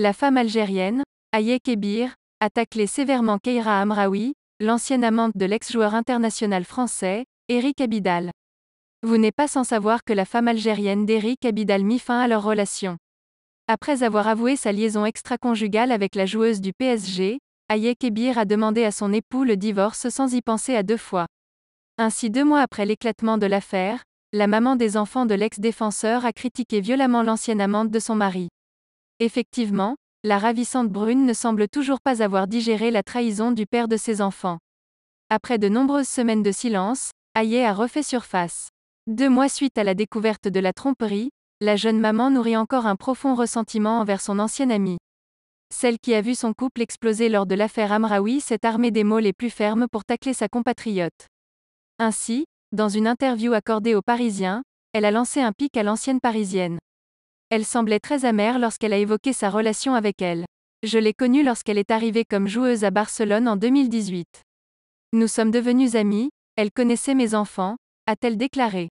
La femme algérienne, Ayé Kebir, a taclé sévèrement Keira Amraoui, l'ancienne amante de l'ex-joueur international français, Eric Abidal. Vous n'êtes pas sans savoir que la femme algérienne d'Eric Abidal mit fin à leur relation. Après avoir avoué sa liaison extra-conjugale avec la joueuse du PSG, Ayé Kebir a demandé à son époux le divorce sans y penser à deux fois. Ainsi deux mois après l'éclatement de l'affaire, la maman des enfants de l'ex-défenseur a critiqué violemment l'ancienne amante de son mari. Effectivement, la ravissante brune ne semble toujours pas avoir digéré la trahison du père de ses enfants. Après de nombreuses semaines de silence, Hayé a refait surface. Deux mois suite à la découverte de la tromperie, la jeune maman nourrit encore un profond ressentiment envers son ancienne amie. Celle qui a vu son couple exploser lors de l'affaire Amraoui s'est armée des mots les plus fermes pour tacler sa compatriote. Ainsi, dans une interview accordée aux Parisiens, elle a lancé un pic à l'ancienne Parisienne. Elle semblait très amère lorsqu'elle a évoqué sa relation avec elle. Je l'ai connue lorsqu'elle est arrivée comme joueuse à Barcelone en 2018. Nous sommes devenus amis, elle connaissait mes enfants, a-t-elle déclaré.